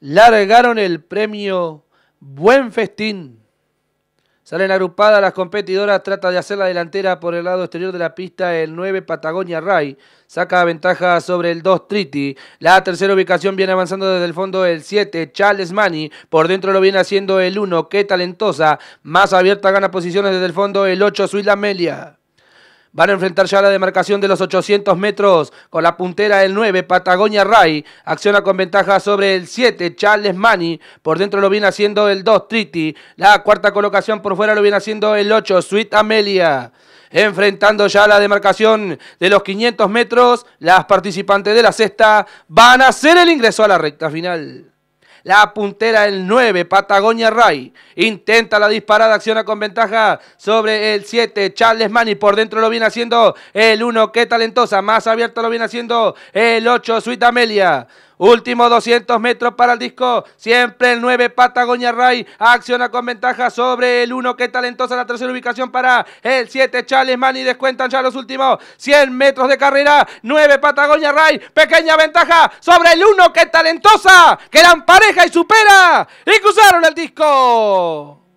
largaron el premio Buen Festín. Salen agrupadas las competidoras, trata de hacer la delantera por el lado exterior de la pista el 9 Patagonia Ray, saca ventaja sobre el 2 Triti, la tercera ubicación viene avanzando desde el fondo el 7 Charles Mani, por dentro lo viene haciendo el 1, qué talentosa, más abierta gana posiciones desde el fondo el 8 Suilamelia. Melia. Van a enfrentar ya la demarcación de los 800 metros con la puntera del 9, Patagonia Ray. Acciona con ventaja sobre el 7, Charles Mani. Por dentro lo viene haciendo el 2, Triti. La cuarta colocación por fuera lo viene haciendo el 8, Sweet Amelia enfrentando ya la demarcación de los 500 metros. Las participantes de la sexta van a hacer el ingreso a la recta final. La puntera el 9, Patagonia Ray. Intenta la disparada, acciona con ventaja sobre el 7, Charles Manny. Por dentro lo viene haciendo el 1, qué talentosa. Más abierto lo viene haciendo el 8, suita Amelia. Último 200 metros para el disco. Siempre el 9 Patagonia Ray. Acciona con ventaja sobre el 1 que talentosa la tercera ubicación para el 7 Charles y descuentan ya los últimos 100 metros de carrera. 9 Patagonia Ray. Pequeña ventaja sobre el 1 que talentosa. Quedan pareja y supera. Y cruzaron el disco.